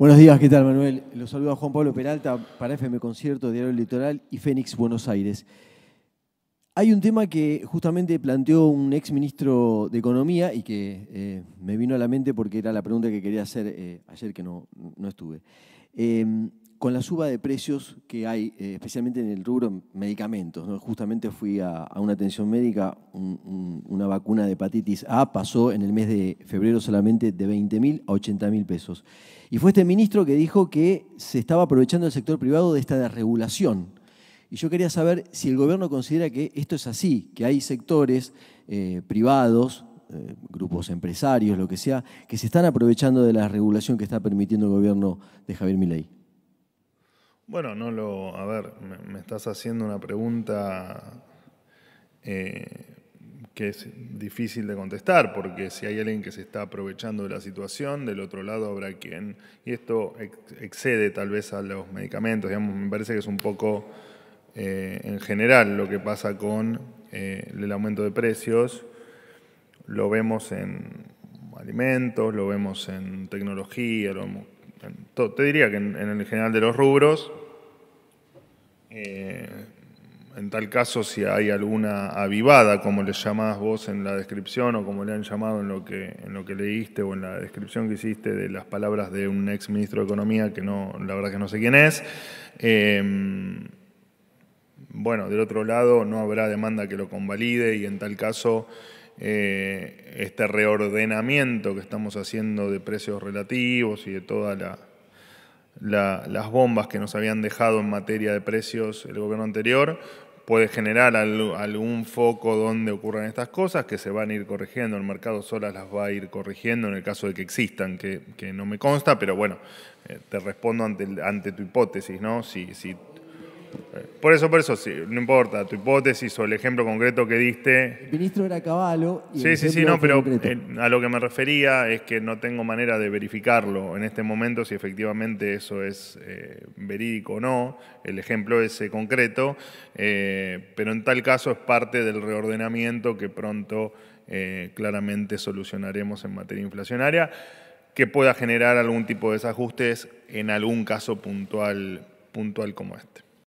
Buenos días, ¿qué tal Manuel? Los a Juan Pablo Peralta para FM Concierto, Diario Litoral y Fénix Buenos Aires. Hay un tema que justamente planteó un ex ministro de Economía y que eh, me vino a la mente porque era la pregunta que quería hacer eh, ayer que no, estuve. Eh, con la suba de precios que hay, eh, especialmente en el rubro medicamentos. Justamente fui a, una atención médica, una vacuna de hepatitis A pasó en el mes de febrero solamente de 20 mil a 80 mil pesos. Y fue este ministro que dijo que se estaba aprovechando el sector privado de esta desregulación. Y yo quería saber si el gobierno considera que esto es así, que hay sectores eh, privados, eh, grupos empresarios, lo que sea, que se están aprovechando de la regulación que está permitiendo el gobierno de Javier Milei. Bueno, no lo. A ver, me, estás haciendo una pregunta eh, que es difícil de contestar, porque si hay alguien que se está aprovechando de la situación, del otro lado habrá quien. Y esto excede tal vez a los medicamentos, digamos, me parece que es un poco eh, en general lo que pasa con eh, el aumento de precios. Lo vemos en alimentos, lo vemos en tecnología, lo vemos te diría que en, el general de los rubros, eh, en tal caso si hay alguna avivada, como le llamás vos en la descripción o como le han llamado en lo que, en lo que leíste o en la descripción que hiciste de las palabras de un ex ministro de Economía, que no, la verdad que no sé quién es, em, bueno, del otro lado no habrá demanda que lo convalide y en tal caso... Eh, este reordenamiento que estamos haciendo de precios relativos y de toda la, las bombas que nos habían dejado en materia de precios el gobierno anterior, puede generar algún foco donde ocurran estas cosas que se van a ir corrigiendo, el mercado solas las va a ir corrigiendo en el caso de que existan, que, que no me consta, pero bueno, eh, te respondo ante, ante tu hipótesis, ¿no? Si, si por eso, por eso, sí, no importa, tu hipótesis o el ejemplo concreto que diste. El ministro era caballo. sí, sí, sí, no, pero eh, a lo que me refería es que no tengo manera de verificarlo en este momento si efectivamente eso es eh, verídico o no, el ejemplo ese eh, concreto, pero en tal caso es parte del reordenamiento que pronto claramente solucionaremos en materia inflacionaria, que pueda generar algún tipo de desajustes en algún caso puntual, puntual como este.